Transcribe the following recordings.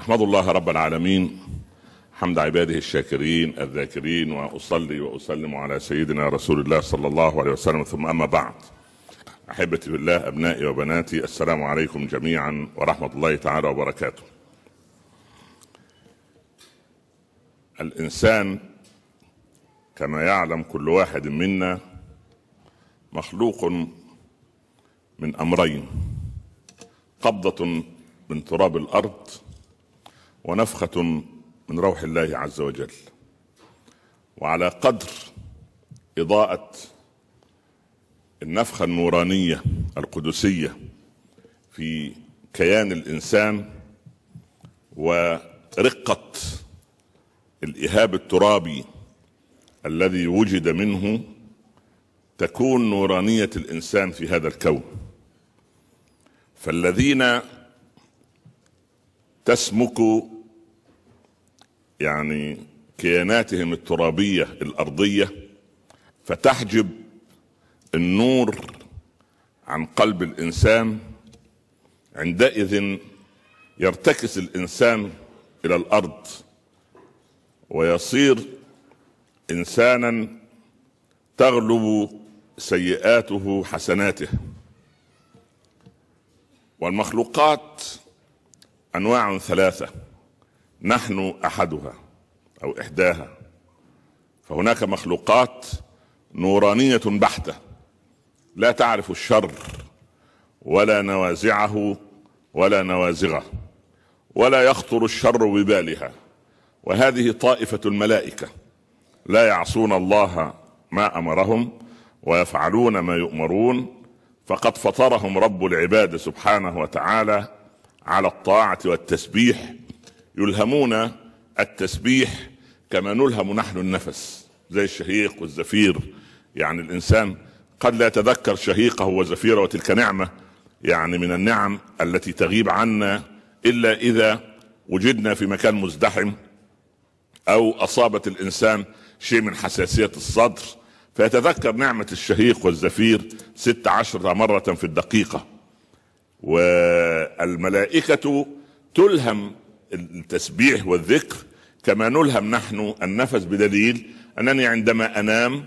احمد الله رب العالمين حمد عباده الشاكرين الذاكرين واصلي واسلم على سيدنا رسول الله صلى الله عليه وسلم ثم اما بعد احبتي بالله ابنائي وبناتي السلام عليكم جميعا ورحمه الله تعالى وبركاته الانسان كما يعلم كل واحد منا مخلوق من امرين قبضه من تراب الارض ونفخة من روح الله عز وجل وعلى قدر إضاءة النفخة النورانية القدسية في كيان الإنسان ورقة الإهاب الترابي الذي وجد منه تكون نورانية الإنسان في هذا الكون فالذين تسمك يعني كياناتهم الترابية الأرضية فتحجب النور عن قلب الإنسان عندئذ يرتكس الإنسان إلى الأرض ويصير إنسانا تغلب سيئاته حسناته والمخلوقات أنواع ثلاثة نحن احدها او احداها فهناك مخلوقات نورانيه بحته لا تعرف الشر ولا نوازعه ولا نوازغه ولا يخطر الشر ببالها وهذه طائفه الملائكه لا يعصون الله ما امرهم ويفعلون ما يؤمرون فقد فطرهم رب العباد سبحانه وتعالى على الطاعه والتسبيح يلهمون التسبيح كما نلهم نحن النفس زي الشهيق والزفير يعني الانسان قد لا يتذكر شهيقه وزفيره وتلك نعمه يعني من النعم التي تغيب عنا الا اذا وجدنا في مكان مزدحم او اصابت الانسان شيء من حساسيه الصدر فيتذكر نعمه الشهيق والزفير ست عشر مره في الدقيقه والملائكه تلهم التسبيح والذكر كما نلهم نحن النفس بدليل انني عندما انام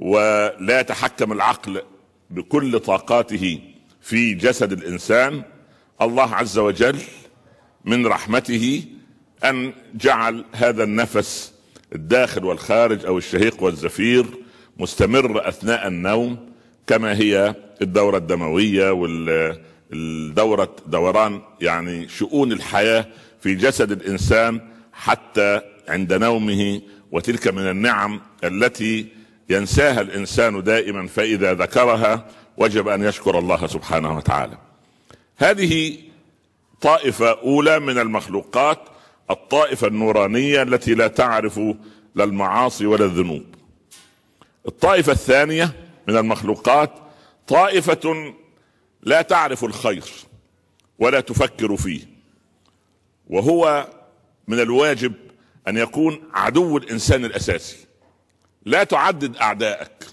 ولا يتحكم العقل بكل طاقاته في جسد الانسان الله عز وجل من رحمته ان جعل هذا النفس الداخل والخارج او الشهيق والزفير مستمر اثناء النوم كما هي الدوره الدمويه والدوره دوران يعني شؤون الحياه في جسد الانسان حتى عند نومه وتلك من النعم التي ينساها الانسان دائما فاذا ذكرها وجب ان يشكر الله سبحانه وتعالى. هذه طائفه اولى من المخلوقات الطائفه النورانيه التي لا تعرف لا المعاصي ولا الذنوب. الطائفه الثانيه من المخلوقات طائفه لا تعرف الخير ولا تفكر فيه وهو من الواجب ان يكون عدو الانسان الاساسي لا تعدد اعدائك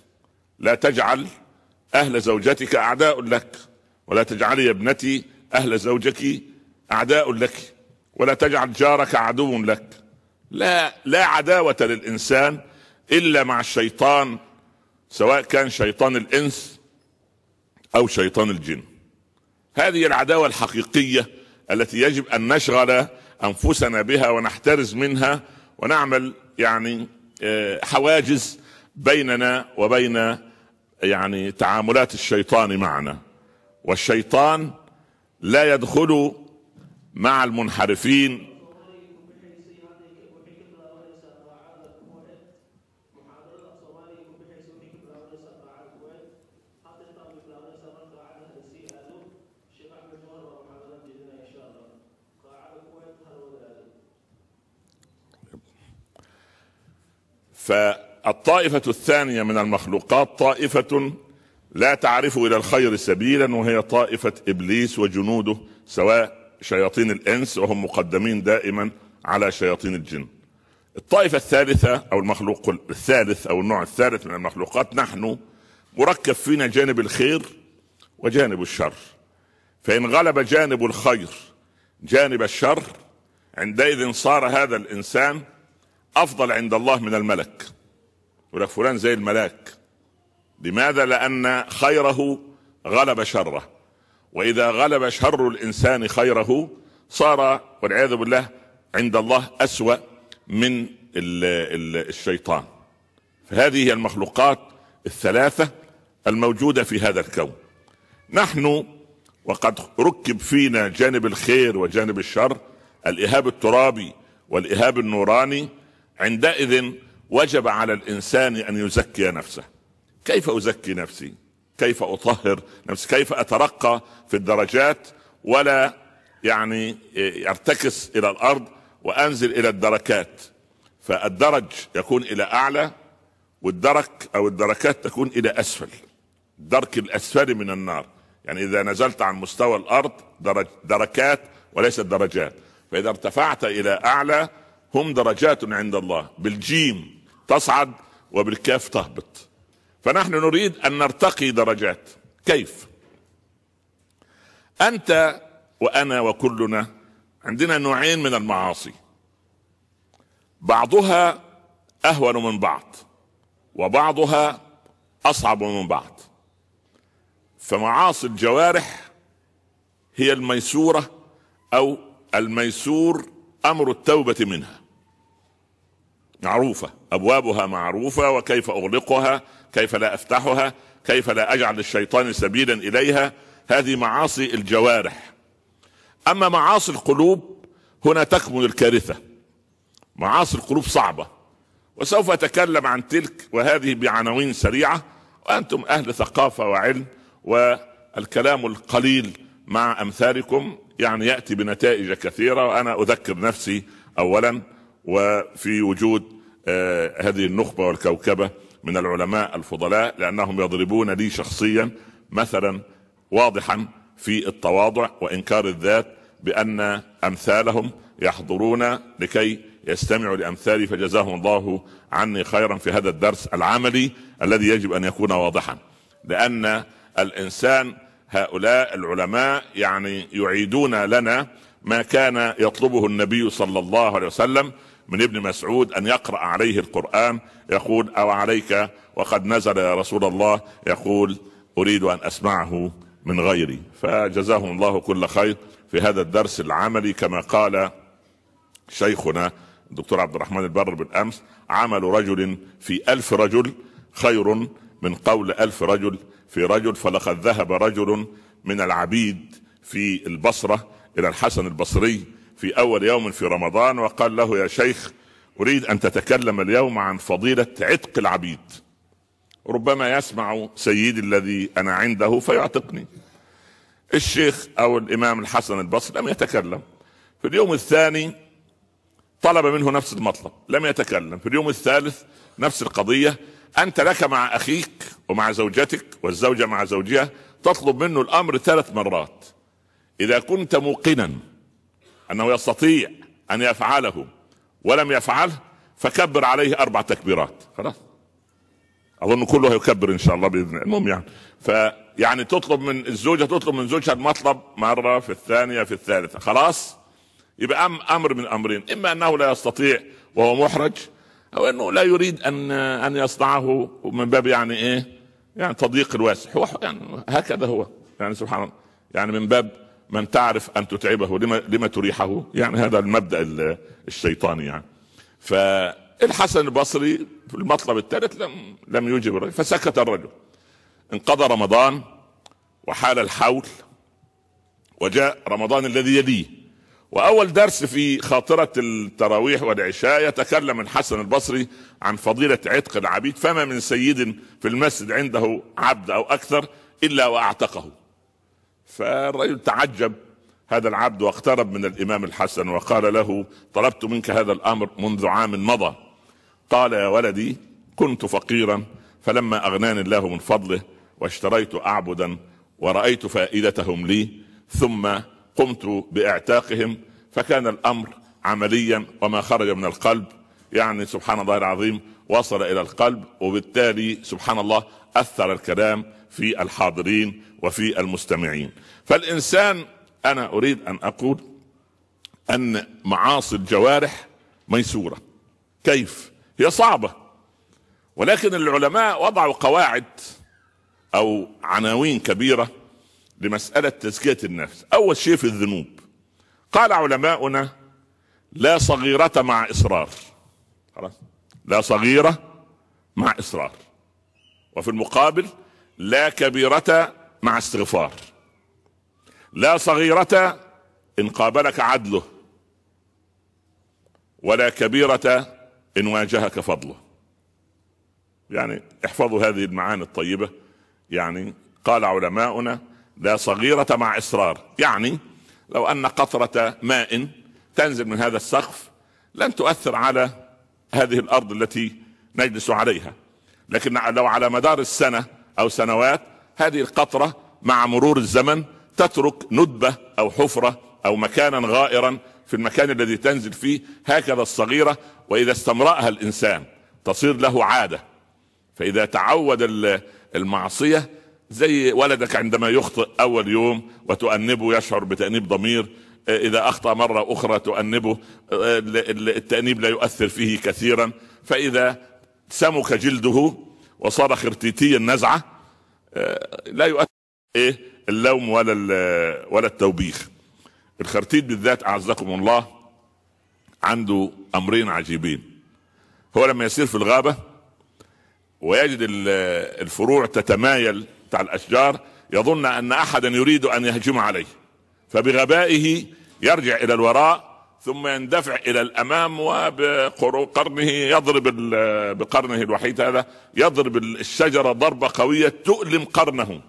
لا تجعل اهل زوجتك اعداء لك ولا تجعلي ابنتي اهل زوجك اعداء لك ولا تجعل جارك عدو لك لا لا عداوه للانسان الا مع الشيطان سواء كان شيطان الانس او شيطان الجن هذه العداوه الحقيقيه التي يجب ان نشغل انفسنا بها ونحترز منها ونعمل يعني آه، حواجز بيننا وبين يعني تعاملات الشيطان معنا والشيطان لا يدخل مع المنحرفين فالطائفة الثانية من المخلوقات طائفة لا تعرف إلى الخير سبيلا وهي طائفة إبليس وجنوده سواء شياطين الإنس وهم مقدمين دائما على شياطين الجن الطائفة الثالثة أو المخلوق الثالث أو النوع الثالث من المخلوقات نحن مركب فينا جانب الخير وجانب الشر فإن غلب جانب الخير جانب الشر عندئذ صار هذا الإنسان افضل عند الله من الملك يقول لك فلان زي الملاك لماذا لان خيره غلب شره واذا غلب شر الانسان خيره صار والعياذ بالله عند الله اسوا من الشيطان فهذه هي المخلوقات الثلاثه الموجوده في هذا الكون نحن وقد ركب فينا جانب الخير وجانب الشر الإهاب الترابي والإهاب النوراني عندئذ وجب على الانسان ان يزكي نفسه كيف ازكي نفسي كيف اطهر نفسي كيف اترقى في الدرجات ولا يعني ارتكس الى الارض وانزل الى الدركات فالدرج يكون الى اعلى والدرك او الدركات تكون الى اسفل الدرك الاسفل من النار يعني اذا نزلت عن مستوى الارض درج دركات وليست درجات فاذا ارتفعت الى اعلى هم درجات عند الله بالجيم تصعد وبالكاف تهبط فنحن نريد ان نرتقي درجات كيف انت وانا وكلنا عندنا نوعين من المعاصي بعضها اهون من بعض وبعضها اصعب من بعض فمعاصي الجوارح هي الميسوره او الميسور امر التوبه منها معروفة أبوابها معروفة وكيف أغلقها كيف لا أفتحها كيف لا أجعل الشيطان سبيلا إليها هذه معاصي الجوارح أما معاصي القلوب هنا تكمن الكارثة معاصي القلوب صعبة وسوف أتكلم عن تلك وهذه بعناوين سريعة وأنتم أهل ثقافة وعلم والكلام القليل مع أمثالكم يعني يأتي بنتائج كثيرة وأنا أذكر نفسي أولا وفي وجود آه، هذه النخبة والكوكبة من العلماء الفضلاء لأنهم يضربون لي شخصيا مثلا واضحا في التواضع وإنكار الذات بأن أمثالهم يحضرون لكي يستمعوا لأمثالي فجزاهم الله عني خيرا في هذا الدرس العملي الذي يجب أن يكون واضحا لأن الإنسان هؤلاء العلماء يعني يعيدون لنا ما كان يطلبه النبي صلى الله عليه وسلم من ابن مسعود ان يقرا عليه القران يقول او عليك وقد نزل يا رسول الله يقول اريد ان اسمعه من غيري فجزاهم الله كل خير في هذا الدرس العملي كما قال شيخنا الدكتور عبد الرحمن البر بالامس عمل رجل في ألف رجل خير من قول ألف رجل في رجل فلقد ذهب رجل من العبيد في البصره الى الحسن البصري في اول يوم في رمضان وقال له يا شيخ اريد ان تتكلم اليوم عن فضيله عتق العبيد ربما يسمع سيدي الذي انا عنده فيعتقني الشيخ او الامام الحسن البصري لم يتكلم في اليوم الثاني طلب منه نفس المطلب لم يتكلم في اليوم الثالث نفس القضيه انت لك مع اخيك ومع زوجتك والزوجه مع زوجها تطلب منه الامر ثلاث مرات اذا كنت موقنا انه يستطيع ان يفعله ولم يفعله فكبر عليه اربع تكبيرات خلاص اظن كله هيكبر ان شاء الله باذن الله المهم يعني فيعني تطلب من الزوجه تطلب من زوجها المطلب مره في الثانيه في الثالثه خلاص يبقى أم امر من امرين اما انه لا يستطيع وهو محرج او انه لا يريد ان ان يصنعه من باب يعني ايه يعني تضييق الواسع هو يعني هكذا هو يعني سبحان الله يعني من باب من تعرف ان تتعبه لما, لما تريحه يعني هذا المبدا الشيطاني يعني فالحسن البصري في المطلب الثالث لم لم يجب الرجل فسكت الرجل انقضى رمضان وحال الحول وجاء رمضان الذي يليه واول درس في خاطره التراويح والعشاء يتكلم الحسن البصري عن فضيله عتق العبيد فما من سيد في المسجد عنده عبد او اكثر الا واعتقه فالرجل تعجب هذا العبد واقترب من الامام الحسن وقال له طلبت منك هذا الامر منذ عام مضى قال يا ولدي كنت فقيرا فلما اغناني الله من فضله واشتريت اعبدا ورايت فائدتهم لي ثم قمت باعتاقهم فكان الامر عمليا وما خرج من القلب يعني سبحان الله العظيم وصل الى القلب وبالتالي سبحان الله اثر الكلام في الحاضرين وفي المستمعين فالانسان انا اريد ان اقول ان معاصي الجوارح ميسوره كيف هي صعبه ولكن العلماء وضعوا قواعد او عناوين كبيره لمساله تزكيه النفس اول شيء في الذنوب قال علماؤنا لا صغيره مع اصرار خلاص لا صغيره مع اصرار وفي المقابل لا كبيره مع استغفار لا صغيرة إن قابلك عدله ولا كبيرة إن واجهك فضله يعني احفظوا هذه المعاني الطيبة يعني قال علماؤنا لا صغيرة مع إصرار يعني لو أن قطرة ماء تنزل من هذا السقف لن تؤثر على هذه الأرض التي نجلس عليها لكن لو على مدار السنة أو سنوات هذه القطرة مع مرور الزمن تترك ندبة او حفرة او مكانا غائرا في المكان الذي تنزل فيه هكذا الصغيرة واذا استمرأها الانسان تصير له عادة فاذا تعود المعصية زي ولدك عندما يخطئ اول يوم وتؤنبه يشعر بتأنيب ضمير اذا اخطا مره اخرى تؤنبه التانيب لا يؤثر فيه كثيرا فاذا سمك جلده وصار خرتيتي النزعه آه، لا يؤثر ايه اللوم ولا ولا التوبيخ الخرتيت بالذات اعزكم الله عنده امرين عجيبين هو لما يسير في الغابه ويجد الفروع تتمايل بتاع الاشجار يظن ان احدا يريد ان يهجم عليه فبغبائه يرجع الى الوراء ثم يندفع الى الامام وبقرنه يضرب بقرنه الوحيد هذا يضرب الشجره ضربه قويه تؤلم قرنه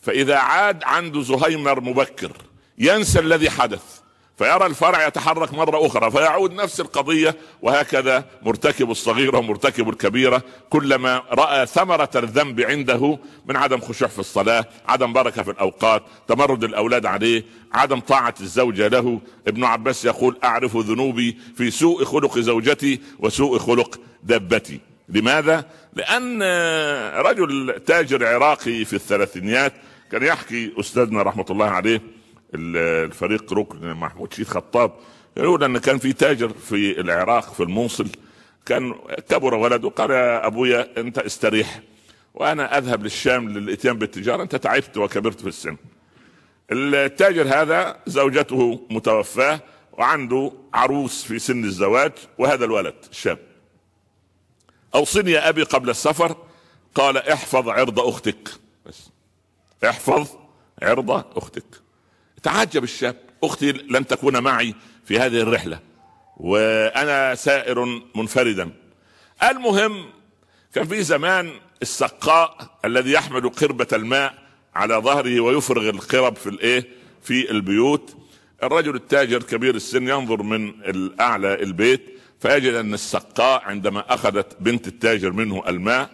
فاذا عاد عنده زهيمر مبكر ينسى الذي حدث فيرى الفرع يتحرك مرة أخرى فيعود نفس القضية وهكذا مرتكب الصغيرة ومرتكب الكبيرة كلما رأى ثمرة الذنب عنده من عدم خشوع في الصلاة عدم بركة في الأوقات تمرد الأولاد عليه عدم طاعة الزوجة له ابن عباس يقول أعرف ذنوبي في سوء خلق زوجتي وسوء خلق دبتي لماذا؟ لأن رجل تاجر عراقي في الثلاثينيات كان يحكي أستاذنا رحمة الله عليه الفريق ركن محمود شيد خطاب يقول ان كان في تاجر في العراق في الموصل كان كبر ولده قال يا ابويا انت استريح وانا اذهب للشام للاتيان بالتجاره انت تعبت وكبرت في السن. التاجر هذا زوجته متوفاه وعنده عروس في سن الزواج وهذا الولد الشاب. اوصني يا ابي قبل السفر قال احفظ عرض اختك. بس. احفظ عرض اختك. تعجب الشاب اختي لن تكون معي في هذه الرحله وانا سائر منفردا المهم كان في زمان السقاء الذي يحمل قربة الماء على ظهره ويفرغ القرب في الايه في البيوت الرجل التاجر كبير السن ينظر من الاعلى البيت فيجد ان السقاء عندما اخذت بنت التاجر منه الماء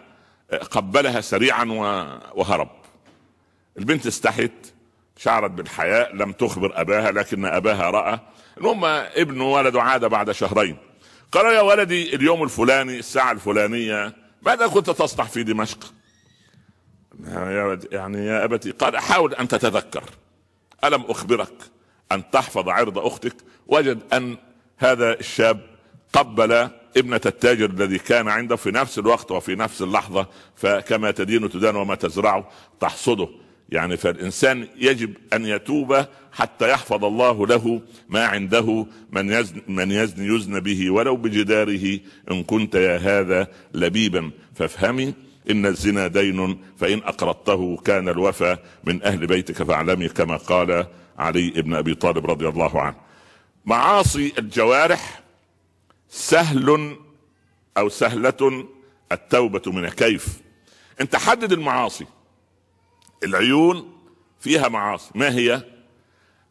قبلها سريعا وهرب البنت استحت شعرت بالحياء لم تخبر اباها لكن اباها راى المهم ابن ولده عاد بعد شهرين قال يا ولدي اليوم الفلاني الساعه الفلانيه ماذا كنت تصنع في دمشق يعني يا ابتي قال حاول ان تتذكر الم اخبرك ان تحفظ عرض اختك وجد ان هذا الشاب قبل ابنة التاجر الذي كان عنده في نفس الوقت وفي نفس اللحظة فكما تدين تدان وما تزرعه تحصده يعني فالانسان يجب ان يتوب حتى يحفظ الله له ما عنده من يزن من يزن يزن به ولو بجداره ان كنت يا هذا لبيبا فافهمي ان الزنا دين فان اقرضته كان الوفى من اهل بيتك فاعلمي كما قال علي بن ابي طالب رضي الله عنه. معاصي الجوارح سهل او سهله التوبه منها كيف؟ انت حدد المعاصي العيون فيها معاصي ما هي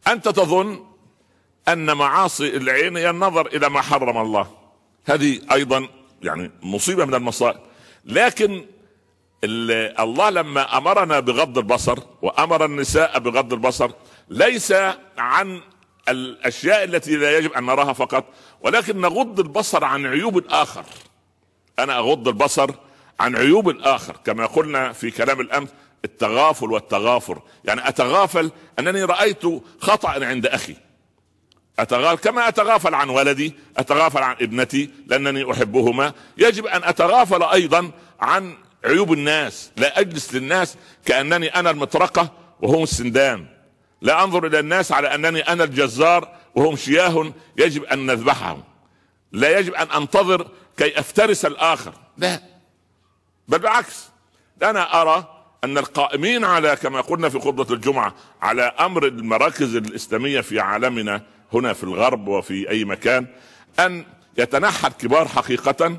انت تظن ان معاصي العين هي النظر الى ما حرم الله هذه ايضا يعني مصيبه من المصائب لكن الله لما امرنا بغض البصر وامر النساء بغض البصر ليس عن الاشياء التي لا يجب ان نراها فقط ولكن نغض البصر عن عيوب الاخر انا اغض البصر عن عيوب الاخر كما قلنا في كلام الامس التغافل والتغافر يعني اتغافل انني رايت خطا عند اخي أتغافل كما أتغافل عن ولدي أتغافل عن ابنتي لأنني أحبهما يجب أن أتغافل أيضا عن عيوب الناس لا أجلس للناس كأنني أنا المطرقة وهم السندان لا أنظر إلى الناس على أنني أنا الجزار وهم شياه يجب أن نذبحهم لا يجب أن أنتظر كي أفترس الآخر لا بل بالعكس أنا أرى ان القائمين على كما قلنا في خطبه الجمعه على امر المراكز الاسلاميه في عالمنا هنا في الغرب وفي اي مكان ان يتنحى الكبار حقيقه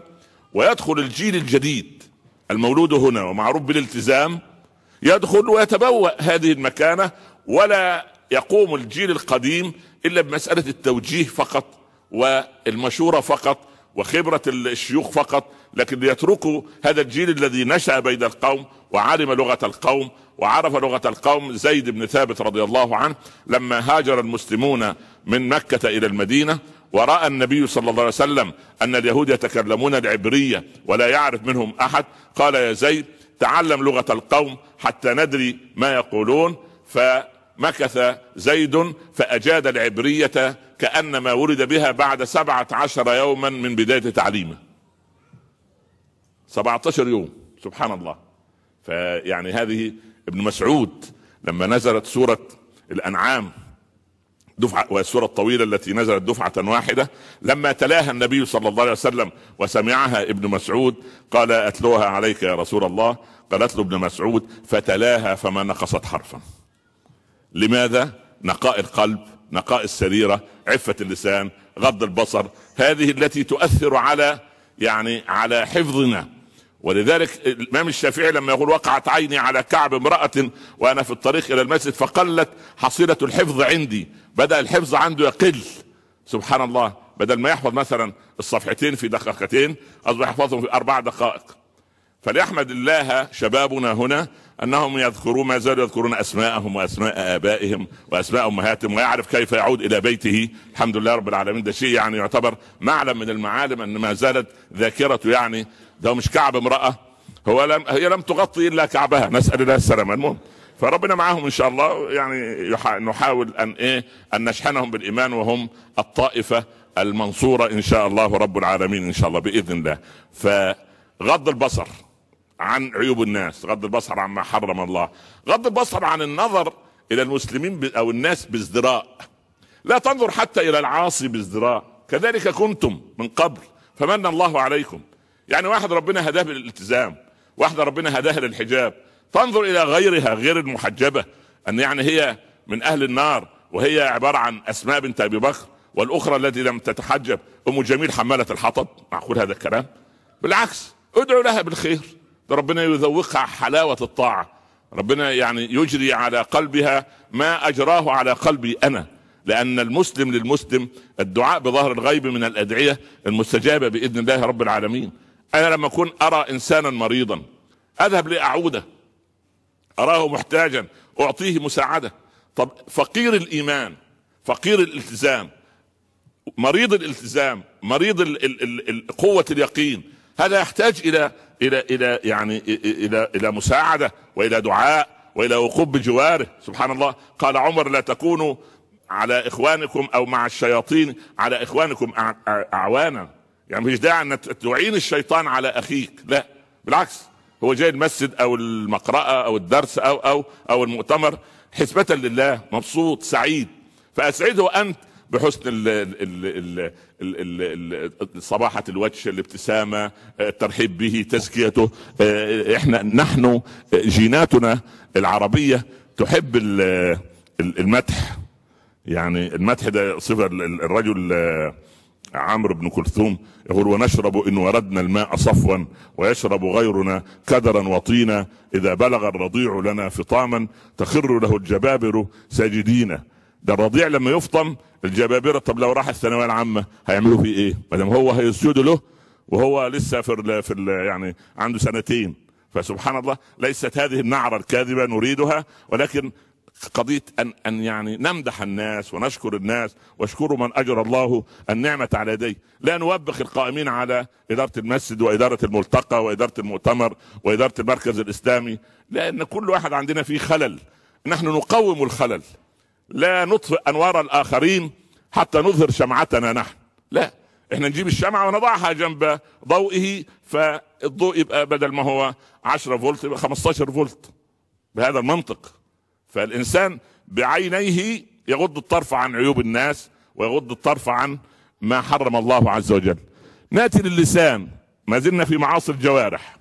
ويدخل الجيل الجديد المولود هنا ومعروف بالالتزام يدخل ويتبوأ هذه المكانه ولا يقوم الجيل القديم الا بمساله التوجيه فقط والمشوره فقط وخبره الشيوخ فقط لكن ليتركوا هذا الجيل الذي نشأ بين القوم وعلم لغة القوم وعرف لغة القوم زيد بن ثابت رضي الله عنه لما هاجر المسلمون من مكة إلى المدينة ورأى النبي صلى الله عليه وسلم أن اليهود يتكلمون العبرية ولا يعرف منهم أحد قال يا زيد تعلم لغة القوم حتى ندري ما يقولون فمكث زيد فأجاد العبرية كأنما ولد بها بعد سبعة عشر يوما من بداية تعليمه 17 يوم سبحان الله فيعني هذه ابن مسعود لما نزلت سورة الأنعام دفعة والسورة الطويلة التي نزلت دفعة واحدة لما تلاها النبي صلى الله عليه وسلم وسمعها ابن مسعود قال أتلوها عليك يا رسول الله قالت له ابن مسعود فتلاها فما نقصت حرفا لماذا نقاء القلب نقاء السريرة عفة اللسان غض البصر هذه التي تؤثر على يعني على حفظنا ولذلك الامام الشافعي لما يقول وقعت عيني على كعب امراه وانا في الطريق الى المسجد فقلت حصيله الحفظ عندي بدا الحفظ عنده يقل سبحان الله بدل ما يحفظ مثلا الصفحتين في دقيقتين اصبح يحفظهم في اربع دقائق فليحمد الله شبابنا هنا انهم يذكرون ما زالوا يذكرون اسماءهم واسماء ابائهم واسماء امهاتهم ويعرف كيف يعود الى بيته الحمد لله رب العالمين ده شيء يعني يعتبر معلم من المعالم ان ما زالت ذاكرته يعني ده مش كعب امراه هو لم هي لم تغطي الا كعبها نسال الله السلامه المهم فربنا معاهم ان شاء الله يعني نحاول ان ايه ان نشحنهم بالايمان وهم الطائفه المنصوره ان شاء الله رب العالمين ان شاء الله باذن الله فغض البصر عن عيوب الناس غض البصر عن ما حرم الله غض البصر عن النظر الى المسلمين او الناس بازدراء لا تنظر حتى الى العاصي بازدراء كذلك كنتم من قبل فمن الله عليكم يعني واحد ربنا هداه للالتزام واحدة ربنا هداها للحجاب تنظر الى غيرها غير المحجبة ان يعني هي من اهل النار وهي عبارة عن اسماء بنت ابي بكر والاخرى التي لم تتحجب ام جميل حمالة الحطب معقول هذا الكلام بالعكس ادعوا لها بالخير ده ربنا يذوقها حلاوة الطاعة ربنا يعني يجري على قلبها ما اجراه على قلبي انا لان المسلم للمسلم الدعاء بظهر الغيب من الادعية المستجابة باذن الله رب العالمين انا لما اكون ارى انسانا مريضا اذهب لاعوده اراه محتاجا اعطيه مساعده طب فقير الايمان فقير الالتزام مريض الالتزام مريض الـ الـ الـ الـ قوه اليقين هذا يحتاج الى الى الى يعني الى الى مساعده والى دعاء والى وقوف بجواره سبحان الله قال عمر لا تكونوا على اخوانكم او مع الشياطين على اخوانكم اعوانا يعني مش داعي انك تعين الشيطان على اخيك لا بالعكس هو جاي المسجد او المقرأة او الدرس او او او المؤتمر حسبة لله مبسوط سعيد فاسعده انت بحسن ال ال ال صباحة الوجه الابتسامة الترحيب به تزكيته آه، آه، احنا نحن آه، جيناتنا العربية تحب المدح يعني المدح ده صفة الرجل عمرو بن كلثوم يقول ونشرب إن وردنا الماء صفوا ويشرب غيرنا كدرا وطينا إذا بلغ الرضيع لنا فطاما تخر له الجبابر ساجدين ده الرضيع لما يفطم الجبابرة طب لو راح الثانوية العامة هيعملوا فيه ايه؟ ما دام هو هيسجدوا له وهو لسه في الـ في الـ يعني عنده سنتين فسبحان الله ليست هذه النعرة الكاذبة نريدها ولكن قضيه ان ان يعني نمدح الناس ونشكر الناس واشكروا من اجر الله النعمه على يديه، لا نوبخ القائمين على اداره المسجد واداره الملتقى واداره المؤتمر واداره المركز الاسلامي، لان كل واحد عندنا فيه خلل، نحن نقوم الخلل. لا نطفئ انوار الاخرين حتى نظهر شمعتنا نحن، لا احنا نجيب الشمعة ونضعها جنب ضوئه فالضوء يبقى بدل ما هو 10 فولت يبقى 15 فولت بهذا المنطق فالانسان بعينيه يغض الطرف عن عيوب الناس ويغض الطرف عن ما حرم الله عز وجل ناتي للسان ما زلنا في معاصي الجوارح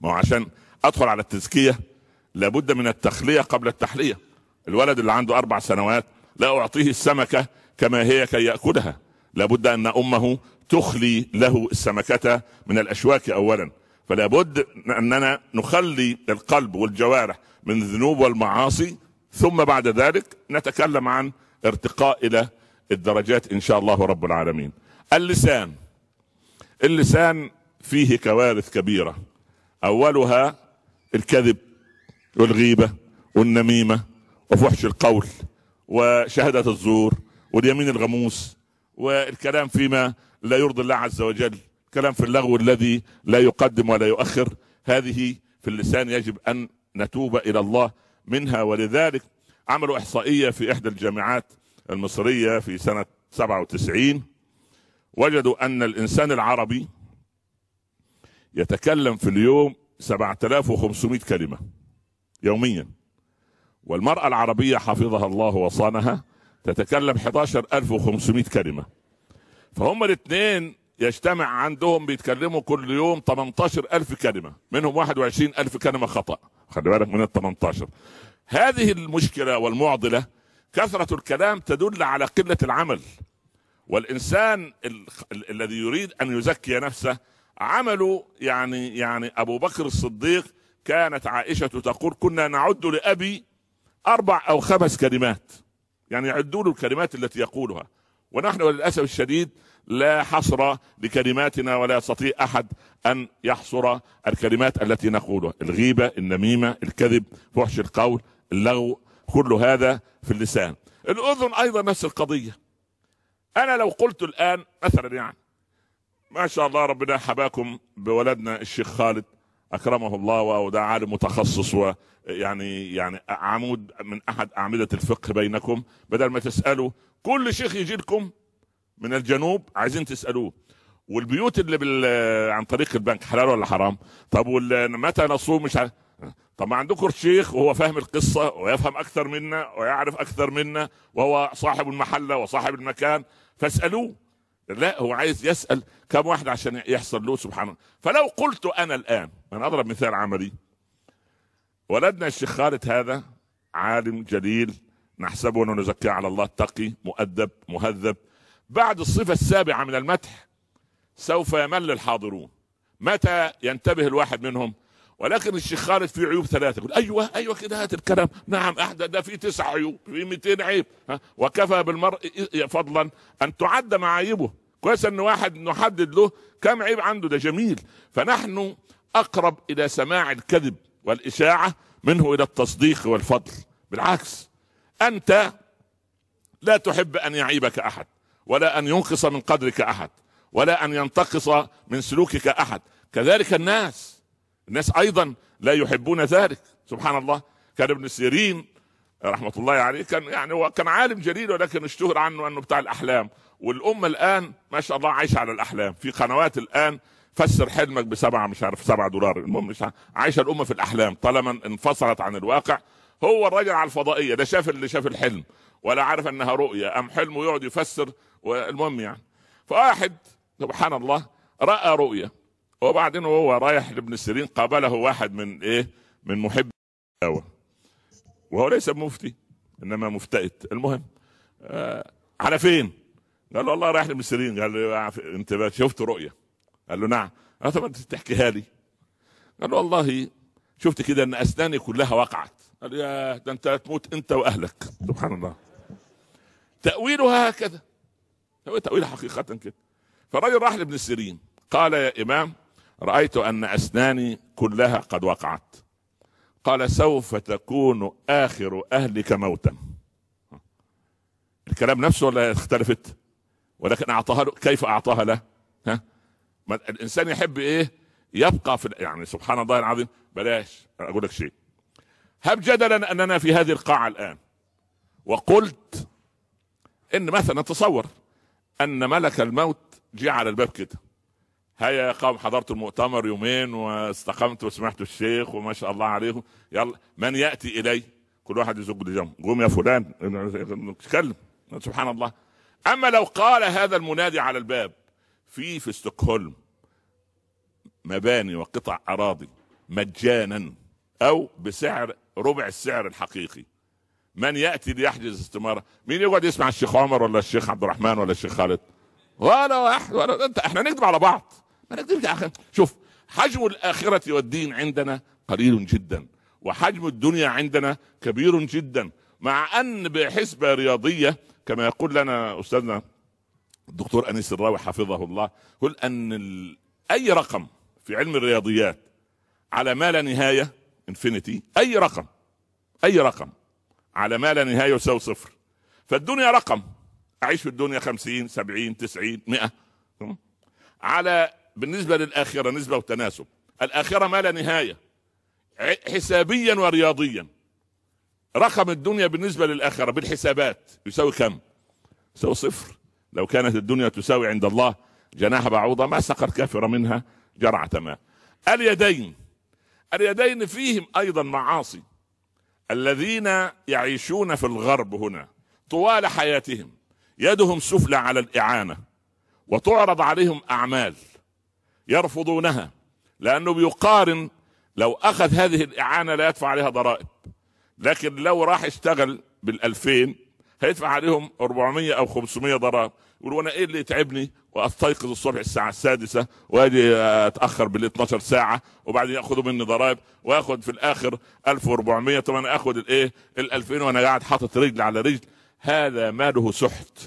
ما هو عشان ادخل على التزكيه لابد من التخليه قبل التحليه الولد اللي عنده اربع سنوات لا اعطيه السمكه كما هي كي ياكلها لابد ان امه تخلي له السمكه من الاشواك اولا فلابد اننا نخلي القلب والجوارح من الذنوب والمعاصي ثم بعد ذلك نتكلم عن ارتقاء الى الدرجات ان شاء الله رب العالمين اللسان اللسان فيه كوارث كبيره اولها الكذب والغيبه والنميمه وفحش القول وشهاده الزور واليمين الغموس والكلام فيما لا يرضي الله عز وجل كلام في اللغو الذي لا يقدم ولا يؤخر هذه في اللسان يجب ان نتوب الى الله منها ولذلك عملوا احصائيه في احدى الجامعات المصريه في سنه 97 وجدوا ان الانسان العربي يتكلم في اليوم 7500 كلمه يوميا والمراه العربيه حفظها الله وصانها تتكلم 11500 كلمه فهم الاثنين يجتمع عندهم بيتكلموا كل يوم 18000 كلمه منهم 21000 كلمه خطا خلي بالك من ال 18 هذه المشكله والمعضله كثره الكلام تدل على قله العمل والانسان ال- ال- الذي يريد ان يزكي نفسه عمله يعني يعني ابو بكر الصديق كانت عائشه تقول كنا نعد لابي اربع او خمس كلمات يعني يعدوا له الكلمات التي يقولها ونحن للاسف الشديد لا حصر لكلماتنا ولا يستطيع احد ان يحصر الكلمات التي نقولها الغيبه النميمه الكذب فحش القول اللغو كل هذا في اللسان الاذن ايضا نفس القضيه انا لو قلت الان مثلا يعني ما شاء الله ربنا حباكم بولدنا الشيخ خالد اكرمه الله وده عالم متخصص ويعني يعني عمود من احد اعمده الفقه بينكم بدل ما تسالوا كل شيخ يجي لكم من الجنوب عايزين تسالوه والبيوت اللي بال... عن طريق البنك حلال ولا حرام طب وال... متى نصوم مش عارف طب ما عندكم شيخ وهو فاهم القصه ويفهم اكثر منا ويعرف اكثر منا وهو صاحب المحله وصاحب المكان فاسالوه لا هو عايز يسال كم واحد عشان يحصل له سبحان الله فلو قلت انا الان انا اضرب مثال عملي ولدنا الشيخ خالد هذا عالم جليل نحسبه انه نزكيه على الله تقي مؤدب مهذب بعد الصفة السابعة من المدح سوف يمل الحاضرون متى ينتبه الواحد منهم ولكن الشيخ خالد في عيوب ثلاثة يقول أيوه أيوه كده هات الكلام نعم أحد ده في تسع عيوب في 200 عيب ها وكفى بالمرء فضلا أن تعد معايبه كويس أن واحد نحدد له كم عيب عنده ده جميل فنحن أقرب إلى سماع الكذب والإشاعة منه إلى التصديق والفضل بالعكس أنت لا تحب أن يعيبك أحد ولا ان ينقص من قدرك احد ولا ان ينتقص من سلوكك احد كذلك الناس الناس ايضا لا يحبون ذلك سبحان الله كان ابن سيرين رحمه الله عليه كان يعني هو كان عالم جليل ولكن اشتهر عنه انه بتاع الاحلام والامه الان ما شاء الله عايشه على الاحلام في قنوات الان فسر حلمك بسبعه مش عارف سبعه دولار المهم مش عارف. عايشه الامه في الاحلام طالما انفصلت عن الواقع هو الراجل على الفضائيه ده شاف اللي شاف الحلم ولا عارف انها رؤيه ام حلم ويقعد يفسر والمهم يعني فواحد سبحان الله راى رؤيه وبعدين وهو رايح لابن سيرين قابله واحد من ايه من محب وهو ليس مفتي انما مفتئت المهم آه على فين قال له والله رايح لابن سيرين قال له انت شفت رؤيه قال له نعم قال طب انت تحكيها لي قال له والله شفت كده ان اسناني كلها وقعت قال يا ده انت هتموت انت واهلك سبحان الله تاويلها هكذا هو تاويل حقيقه كده فالرجل راح لابن سيرين قال يا امام رايت ان اسناني كلها قد وقعت قال سوف تكون اخر اهلك موتا الكلام نفسه ولا اختلفت ولكن اعطاها له كيف اعطاها له ها الانسان يحب ايه يبقى في يعني سبحان الله العظيم بلاش اقول لك شيء هب جدلا اننا في هذه القاعه الان وقلت ان مثلا تصور ان ملك الموت جاء على الباب كده هيا يا قوم حضرت المؤتمر يومين واستقمت وسمعت الشيخ وما شاء الله عليهم يلا من ياتي الي كل واحد يزق لجنبه قوم يا فلان اتكلم سبحان الله اما لو قال هذا المنادي على الباب في في ستوكهولم مباني وقطع اراضي مجانا او بسعر ربع السعر الحقيقي من ياتي ليحجز استماره مين يقعد يسمع الشيخ عمر ولا الشيخ عبد الرحمن ولا الشيخ خالد ولا واحد ولا انت احنا نكذب على بعض ما نكذبش يا اخي شوف حجم الاخره والدين عندنا قليل جدا وحجم الدنيا عندنا كبير جدا مع ان بحسبه رياضيه كما يقول لنا استاذنا الدكتور انيس الراوي حفظه الله يقول ان اي رقم في علم الرياضيات على ما لا نهايه انفينيتي اي رقم اي رقم على ما لا نهايه يساوي صفر فالدنيا رقم اعيش في الدنيا 50 70 90 100 على بالنسبه للاخره نسبه وتناسب الاخره ما لا نهايه حسابيا ورياضيا رقم الدنيا بالنسبه للاخره بالحسابات يساوي كم؟ يساوي صفر لو كانت الدنيا تساوي عند الله جناح بعوضه ما سقط كافر منها جرعه ماء اليدين اليدين فيهم ايضا معاصي الذين يعيشون في الغرب هنا طوال حياتهم يدهم سفلى على الاعانه وتعرض عليهم اعمال يرفضونها لانه بيقارن لو اخذ هذه الاعانه لا يدفع عليها ضرائب لكن لو راح اشتغل بالألفين هيدفع عليهم 400 او 500 ضرائب يقول وانا ايه اللي يتعبني واستيقظ الصبح الساعه السادسه واجي اتاخر بال 12 ساعه وبعدين ياخذوا مني ضرائب واخذ في الاخر 1400 طب انا الايه ال 2000 وانا قاعد حاطط رجل على رجل هذا ماله سحت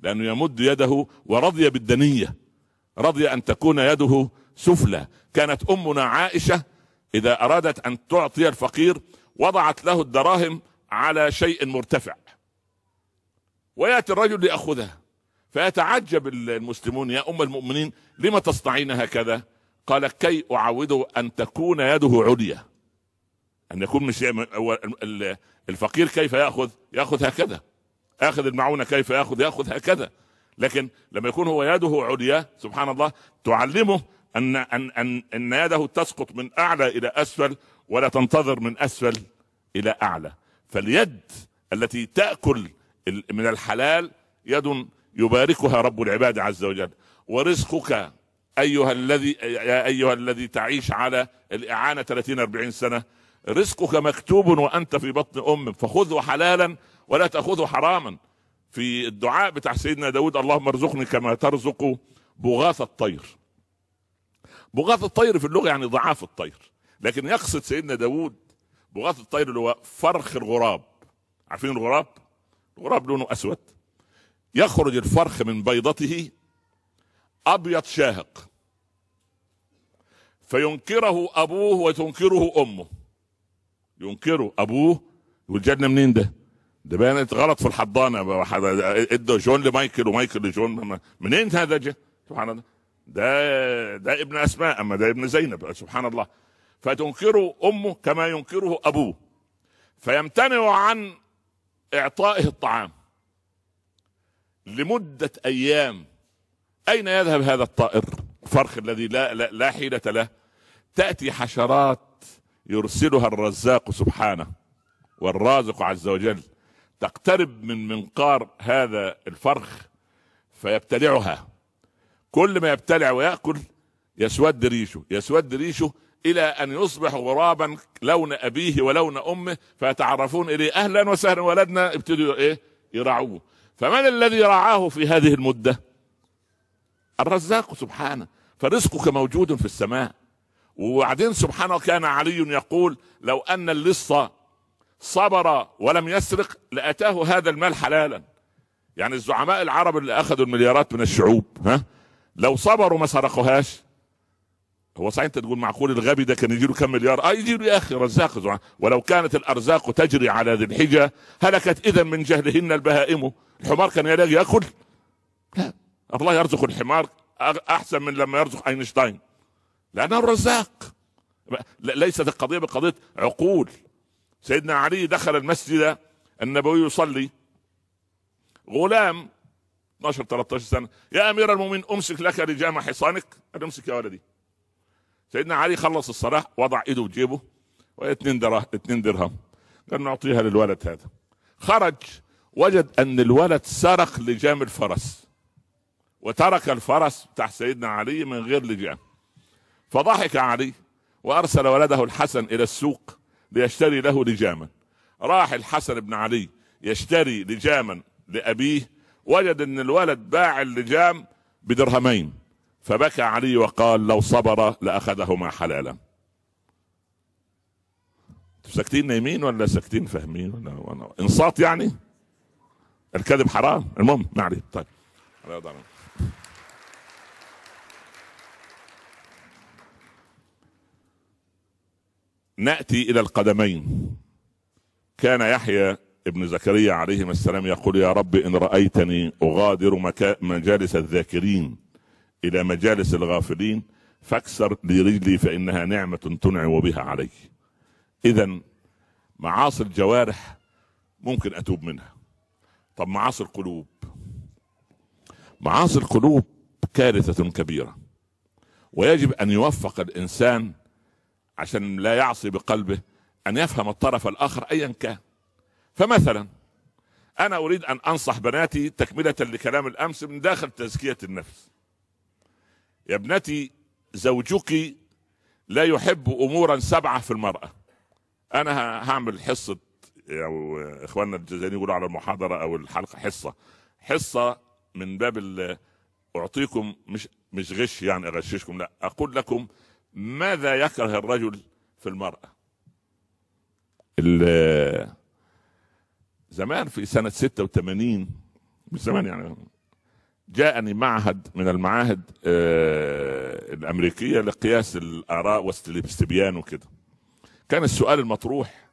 لانه يمد يده ورضي بالدنيه رضي ان تكون يده سفلى كانت امنا عائشه اذا ارادت ان تعطي الفقير وضعت له الدراهم على شيء مرتفع وياتي الرجل لياخذها فيتعجب المسلمون يا ام المؤمنين لما تصنعين هكذا قال كي اعوده ان تكون يده عليا ان يكون مش الفقير كيف ياخذ ياخذ هكذا اخذ المعونه كيف ياخذ ياخذ هكذا لكن لما يكون هو يده عليا سبحان الله تعلمه ان ان ان ان يده تسقط من اعلى الى اسفل ولا تنتظر من اسفل الى اعلى فاليد التي تاكل من الحلال يد يباركها رب العباد عز وجل ورزقك ايها الذي يا ايها الذي تعيش على الاعانه 30 40 سنه رزقك مكتوب وانت في بطن ام فخذه حلالا ولا تاخذه حراما في الدعاء بتاع سيدنا داود اللهم ارزقني كما ترزق بغاث الطير بغاث الطير في اللغه يعني ضعاف الطير لكن يقصد سيدنا داود بغاث الطير اللي هو فرخ الغراب عارفين الغراب الغراب لونه اسود يخرج الفرخ من بيضته ابيض شاهق فينكره ابوه وتنكره امه ينكره ابوه وجدنا منين ده؟ ده بانت غلط في الحضانه ادى جون لمايكل ومايكل لجون منين هذا جه؟ سبحان الله ده ده ابن اسماء اما ده ابن زينب سبحان الله فتنكره امه كما ينكره ابوه فيمتنع عن اعطائه الطعام لمدة أيام أين يذهب هذا الطائر الفرخ الذي لا, لا, لا حيلة له تأتي حشرات يرسلها الرزاق سبحانه والرازق عز وجل تقترب من منقار هذا الفرخ فيبتلعها كل ما يبتلع ويأكل يسود ريشه يسود ريشه إلى أن يصبح غرابا لون أبيه ولون أمه فيتعرفون إليه أهلا وسهلا ولدنا ابتدوا إيه يرعوه فمن الذي رعاه في هذه المدة الرزاق سبحانه فرزقك موجود في السماء وبعدين سبحانه كان علي يقول لو أن اللص صبر ولم يسرق لأتاه هذا المال حلالا يعني الزعماء العرب اللي أخذوا المليارات من الشعوب ها لو صبروا ما سرقوهاش هو صحيح انت تقول معقول الغبي ده كان يجيله كم مليار؟ اه يجيله يا اخي رزاق زمان. ولو كانت الارزاق تجري على ذي الحجه هلكت اذا من جهلهن البهائم، الحمار كان يلاقي ياكل؟ لا الله يرزق الحمار احسن من لما يرزق اينشتاين. لانه الرزاق. ليست القضيه بقضيه عقول. سيدنا علي دخل المسجد النبوي يصلي غلام 12 13 سنه يا امير المؤمنين امسك لك لجام حصانك قال امسك يا ولدي سيدنا علي خلص الصلاه وضع ايده في جيبه واثنين دره اثنين درهم قال نعطيها للولد هذا خرج وجد ان الولد سرق لجام الفرس وترك الفرس بتاع سيدنا علي من غير لجام فضحك علي وارسل ولده الحسن الى السوق ليشتري له لجاما راح الحسن بن علي يشتري لجاما لابيه وجد ان الولد باع اللجام بدرهمين فبكى علي وقال لو صبر لاخذهما حلالا ساكتين نايمين ولا ساكتين فاهمين ولا انصات يعني الكذب حرام المهم ما عليه طيب ناتي الى القدمين كان يحيى ابن زكريا عليهما السلام يقول يا رب ان رايتني اغادر مجالس الذاكرين إلى مجالس الغافلين فاكسر لرجلي فإنها نعمة تنعم بها علي إذا معاصي الجوارح ممكن أتوب منها طب معاصي القلوب معاصي القلوب كارثة كبيرة ويجب أن يوفق الإنسان عشان لا يعصي بقلبه أن يفهم الطرف الآخر أيا كان فمثلا أنا أريد أن أنصح بناتي تكملة لكلام الأمس من داخل تزكية النفس يا ابنتي زوجك لا يحب امورا سبعه في المراه انا هعمل حصه او اخواننا الجزائريين يقولوا على المحاضره او الحلقه حصه حصه من باب اعطيكم مش مش غش يعني اغششكم لا اقول لكم ماذا يكره الرجل في المراه زمان في سنه 86 مش زمان يعني جاءني معهد من المعاهد آه، الامريكيه لقياس الاراء والاستبيان وكده كان السؤال المطروح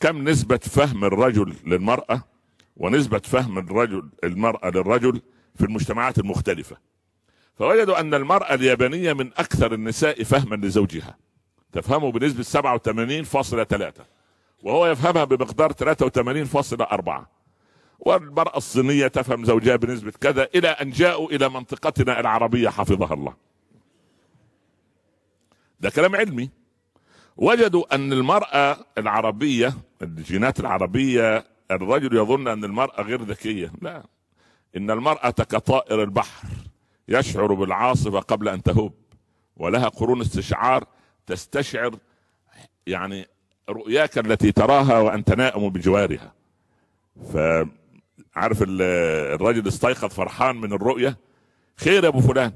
كم نسبه فهم الرجل للمراه ونسبه فهم الرجل المراه للرجل في المجتمعات المختلفه فوجدوا ان المراه اليابانيه من اكثر النساء فهما لزوجها تفهمه بنسبه 87.3 وهو يفهمها بمقدار 83.4 والمرأة الصينية تفهم زوجها بنسبة كذا إلى أن جاءوا إلى منطقتنا العربية حفظها الله ده كلام علمي وجدوا أن المرأة العربية الجينات العربية الرجل يظن أن المرأة غير ذكية لا إن المرأة كطائر البحر يشعر بالعاصفة قبل أن تهب ولها قرون استشعار تستشعر يعني رؤياك التي تراها وأنت نائم بجوارها ف عارف الراجل استيقظ فرحان من الرؤية خير يا ابو فلان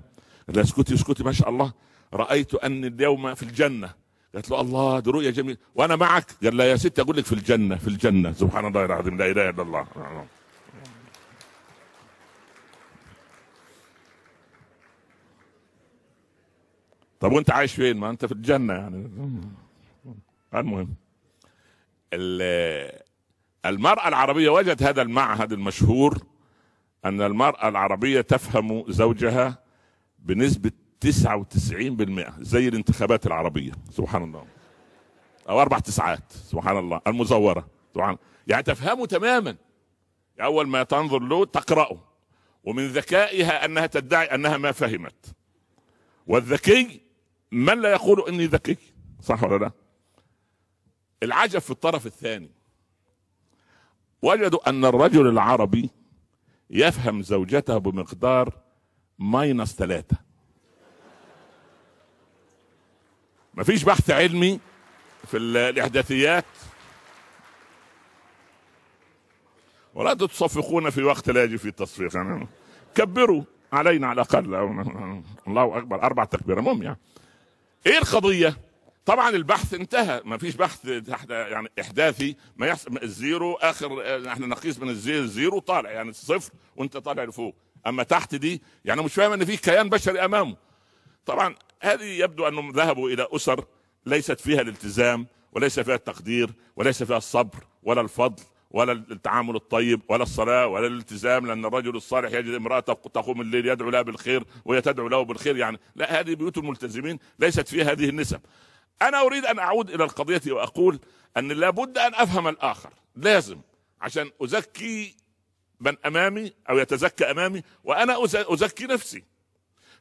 قال اسكتي اسكتي ما شاء الله رأيت أن اليوم في الجنة قالت له الله دي رؤية جميلة وأنا معك قال لا يا ستي أقول لك في الجنة في الجنة سبحان الله العظيم لا إله إلا الله طب وانت عايش فين ما انت في الجنة يعني المهم المرأة العربية وجدت هذا المعهد المشهور أن المرأة العربية تفهم زوجها بنسبة 99% زي الانتخابات العربية سبحان الله أو أربع تسعات سبحان الله المزورة سبحان يعني تفهمه تماما أول ما تنظر له تقرأه ومن ذكائها أنها تدعي أنها ما فهمت والذكي من لا يقول إني ذكي صح ولا لا العجب في الطرف الثاني وجدوا أن الرجل العربي يفهم زوجته بمقدار ماينس ثلاثة مفيش بحث علمي في الإحداثيات ولا تتصفقون في وقت لا يجي فيه التصفيق يعني كبروا علينا على الأقل الله أكبر أربع تكبيرة المهم يعني إيه القضية؟ طبعا البحث انتهى ما فيش بحث تحت يعني احداثي ما يحصل الزيرو اخر احنا آه، نقيس من الزيرو زيرو طالع يعني صفر وانت طالع لفوق اما تحت دي يعني مش فاهم ان في كيان بشري امامه طبعا هذه يبدو انهم ذهبوا الى اسر ليست فيها الالتزام وليس فيها التقدير وليس فيها الصبر ولا الفضل ولا التعامل الطيب ولا الصلاة ولا الالتزام لأن الرجل الصالح يجد امرأة تقوم الليل يدعو لها بالخير وهي تدعو له بالخير يعني لا هذه بيوت الملتزمين ليست فيها هذه النسب انا اريد ان اعود الى القضيه واقول ان لابد ان افهم الاخر لازم عشان ازكي من امامي او يتزكى امامي وانا ازكي نفسي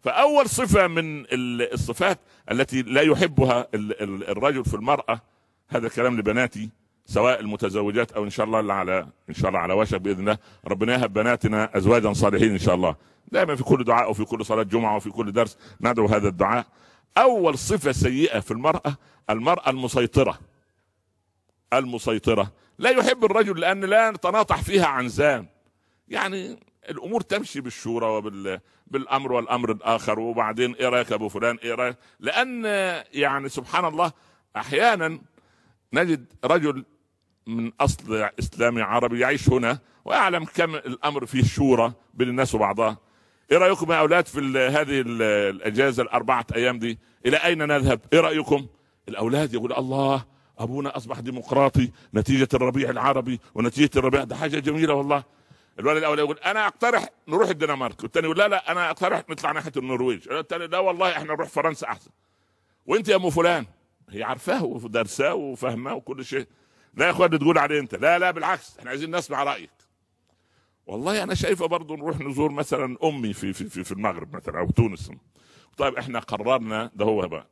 فاول صفه من الصفات التي لا يحبها الرجل في المراه هذا كلام لبناتي سواء المتزوجات او ان شاء الله اللي على ان شاء الله على وشك باذن الله ربنا يهب بناتنا ازواجا صالحين ان شاء الله دائما في كل دعاء وفي كل صلاه جمعه وفي كل درس ندعو هذا الدعاء اول صفه سيئه في المراه المراه المسيطره المسيطره لا يحب الرجل لان لا تناطح فيها عنزان يعني الامور تمشي بالشورى وبال بالامر والامر الاخر وبعدين ايه رايك ابو فلان ايه رايك لان يعني سبحان الله احيانا نجد رجل من اصل اسلامي عربي يعيش هنا ويعلم كم الامر فيه شورى بين الناس وبعضها ايه رايكم يا اولاد في هذه الاجازه الاربعه ايام دي الى اين نذهب ايه رايكم الاولاد يقول الله ابونا اصبح ديمقراطي نتيجه الربيع العربي ونتيجه الربيع ده حاجه جميله والله الولد الاول يقول انا اقترح نروح الدنمارك والثاني يقول لا لا انا اقترح نطلع ناحيه النرويج الثاني لا والله احنا نروح فرنسا احسن وانت يا ام فلان هي عارفاه ودارساه وفاهماه وكل شيء لا يا اخوان تقول عليه انت لا لا بالعكس احنا عايزين نسمع رايك والله انا شايفه برضه نروح نزور مثلا امي في في في المغرب مثلا او تونس طيب احنا قررنا ده هو بقى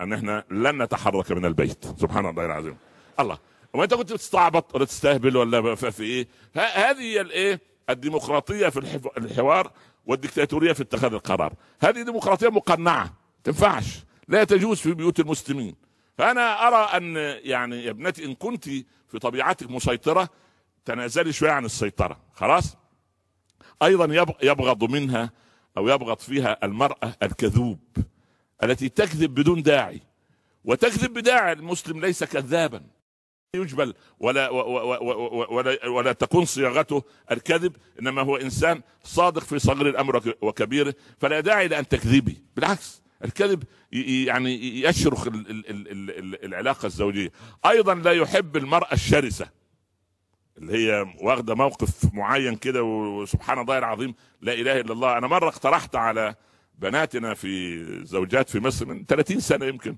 ان احنا لن نتحرك من البيت سبحان الله العظيم الله وما انت كنت بتستعبط ولا تستهبل ولا في ايه هذه هي الايه الديمقراطيه في الحوار والديكتاتوريه في اتخاذ القرار هذه ديمقراطيه مقنعه تنفعش لا تجوز في بيوت المسلمين فانا ارى ان يعني يا ابنتي ان كنت في طبيعتك مسيطره تنازلي شويه عن السيطره خلاص ايضا يبغض منها او يبغض فيها المراه الكذوب التي تكذب بدون داعي وتكذب بداعي المسلم ليس كذابا يجبل ولا ولا, ولا, ولا تكون صياغته الكذب انما هو انسان صادق في صغر الامر وكبيره فلا داعي لان تكذبي بالعكس الكذب يعني يشرخ العلاقه الزوجيه ايضا لا يحب المراه الشرسه اللي هي واخده موقف معين كده وسبحان الله العظيم لا اله الا الله انا مره اقترحت على بناتنا في زوجات في مصر من 30 سنه يمكن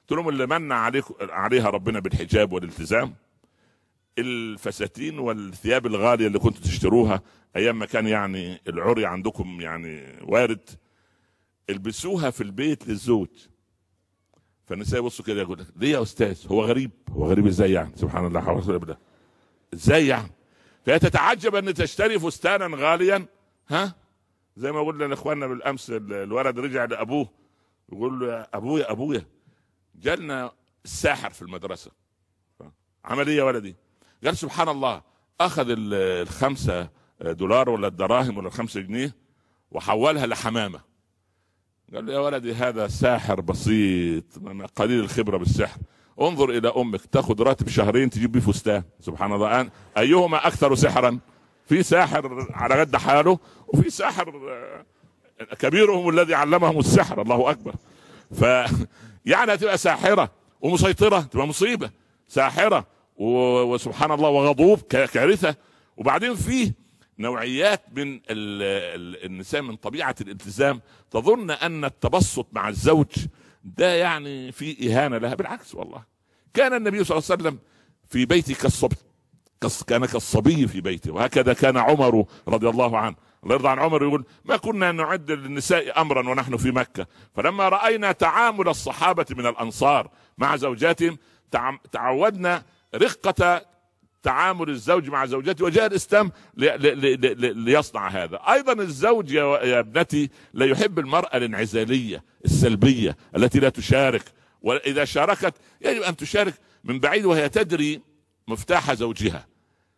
قلت لهم اللي من عليكم عليها ربنا بالحجاب والالتزام الفساتين والثياب الغاليه اللي كنتوا تشتروها ايام ما كان يعني العري عندكم يعني وارد البسوها في البيت للزوج فالنساء يبصوا كده يقول لك ليه يا استاذ هو غريب هو غريب ازاي يعني سبحان الله حول ولا قوه ازاي يعني فهي تتعجب ان تشتري فستانا غاليا ها زي ما قلنا لاخواننا بالامس الولد رجع لابوه يقول له يا ابويا ابويا جالنا الساحر في المدرسه عمل ايه يا ولدي؟ قال سبحان الله اخذ الخمسه دولار ولا الدراهم ولا الخمسة جنيه وحولها لحمامة قال له يا ولدي هذا ساحر بسيط أنا قليل الخبرة بالسحر انظر الى امك تاخذ راتب شهرين تجيب بيه فستان سبحان الله الان ايهما اكثر سحرا في ساحر على قد حاله وفي ساحر آه، كبيرهم الذي علمهم السحر الله اكبر ف يعني هتبقى ساحره ومسيطره تبقى مصيبه ساحره وسبحان الله وغضوب كارثه وبعدين فيه نوعيات من الـ الـ النساء من طبيعه الالتزام تظن ان التبسط مع الزوج ده يعني في إهانة لها بالعكس والله كان النبي صلى الله عليه وسلم في بيتي كالصبي كان كالصبي في بيته وهكذا كان عمر رضي الله عنه الله يرضى عن عمر يقول ما كنا نعد للنساء امرا ونحن في مكه فلما راينا تعامل الصحابه من الانصار مع زوجاتهم تعودنا رقه تعامل الزوج مع زوجته وجاء الاسلام ليصنع هذا ايضا الزوج يا ابنتي لا يحب المراه الانعزاليه السلبيه التي لا تشارك واذا شاركت يجب ان تشارك من بعيد وهي تدري مفتاح زوجها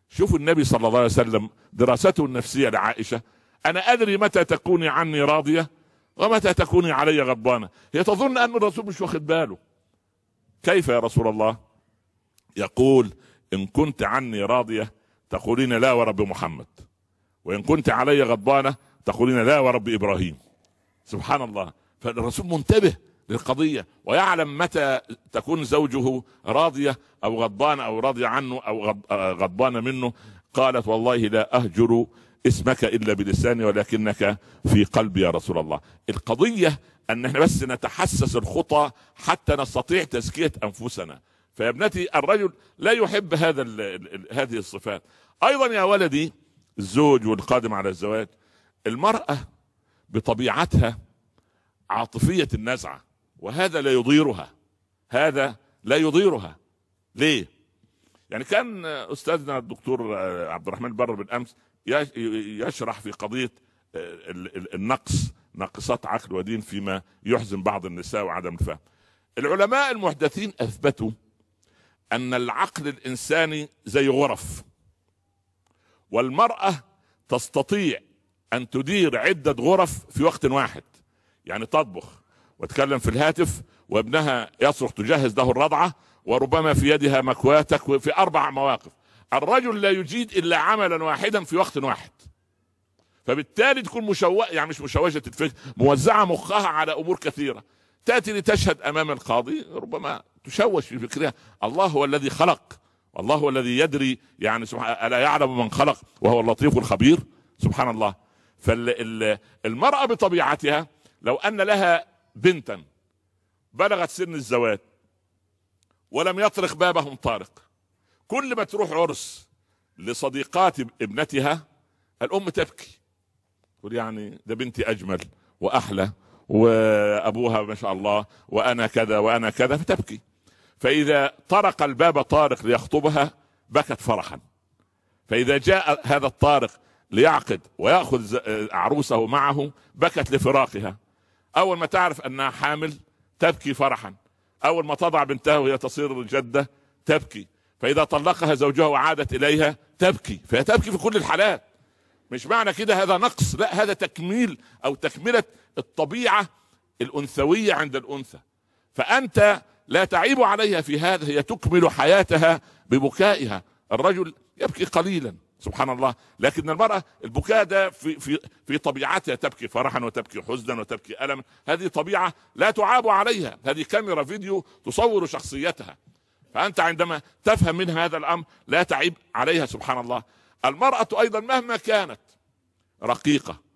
شوفوا النبي صلى الله عليه وسلم دراسته النفسيه لعائشه انا ادري متى تكوني عني راضيه ومتى تكوني علي غضبانه هي تظن ان الرسول مش واخد باله كيف يا رسول الله يقول ان كنت عني راضيه تقولين لا ورب محمد وان كنت علي غضبانه تقولين لا ورب ابراهيم سبحان الله فالرسول منتبه للقضية ويعلم متى تكون زوجه راضية أو غضبانة أو راضية عنه أو غضبانة منه قالت والله لا أهجر اسمك إلا بلساني ولكنك في قلبي يا رسول الله القضية أن احنا بس نتحسس الخطى حتى نستطيع تزكية أنفسنا فيا ابنتي الرجل لا يحب هذا الـ الـ هذه الصفات ايضا يا ولدي الزوج والقادم على الزواج المراه بطبيعتها عاطفيه النزعه وهذا لا يضيرها هذا لا يضيرها ليه يعني كان استاذنا الدكتور آه، عبد الرحمن بر بالامس يشرح في قضيه آه، النقص ناقصات عقل ودين فيما يحزن بعض النساء وعدم الفهم العلماء المحدثين اثبتوا ان العقل الانساني زي غرف والمراه تستطيع ان تدير عده غرف في وقت واحد يعني تطبخ وتكلم في الهاتف وابنها يصرخ تجهز له الرضعه وربما في يدها مكواه تكوي في اربع مواقف الرجل لا يجيد الا عملا واحدا في وقت واحد فبالتالي تكون مشوشة يعني مش مشوشة الفكر موزعة مخها على أمور كثيرة تأتي لتشهد أمام القاضي ربما تشوش في فكرها الله هو الذي خلق الله هو الذي يدري يعني سبحان الا يعلم من خلق وهو اللطيف الخبير سبحان الله فالمراه بطبيعتها لو ان لها بنتا بلغت سن الزواج ولم يطرق بابهم طارق كل ما تروح عرس لصديقات ابنتها الام تبكي تقول يعني ده بنتي اجمل واحلى وابوها ما شاء الله وانا كذا وانا كذا فتبكي فإذا طرق الباب طارق ليخطبها بكت فرحا فإذا جاء هذا الطارق ليعقد ويأخذ عروسه معه بكت لفراقها أول ما تعرف أنها حامل تبكي فرحا أول ما تضع بنتها وهي تصير جدة تبكي فإذا طلقها زوجها وعادت إليها تبكي فهي تبكي في كل الحالات مش معنى كده هذا نقص لا هذا تكميل أو تكملة الطبيعة الأنثوية عند الأنثى فأنت لا تعيب عليها في هذا هي تكمل حياتها ببكائها الرجل يبكي قليلا سبحان الله لكن المرأة البكاء ده في, في, في طبيعتها تبكي فرحا وتبكي حزنا وتبكي ألما هذه طبيعة لا تعاب عليها هذه كاميرا فيديو تصور شخصيتها فأنت عندما تفهم من هذا الأمر لا تعيب عليها سبحان الله المرأة أيضا مهما كانت رقيقة